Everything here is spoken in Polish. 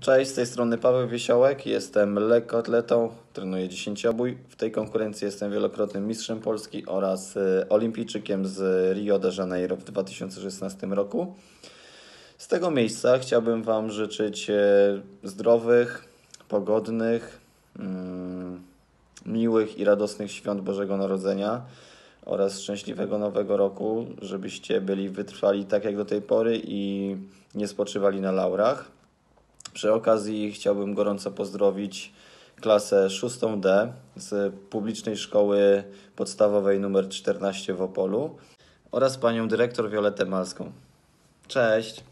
Cześć, z tej strony Paweł Wiesiołek, jestem lekkoatletą, trenuję dziesięciobój. W tej konkurencji jestem wielokrotnym mistrzem Polski oraz y, olimpijczykiem z Rio de Janeiro w 2016 roku. Z tego miejsca chciałbym Wam życzyć y, zdrowych, pogodnych, mm, miłych i radosnych świąt Bożego Narodzenia oraz szczęśliwego Nowego Roku, żebyście byli wytrwali tak jak do tej pory i nie spoczywali na laurach. Przy okazji chciałbym gorąco pozdrowić klasę 6D z publicznej szkoły podstawowej nr 14 w Opolu oraz panią dyrektor Wioletę Malską. Cześć!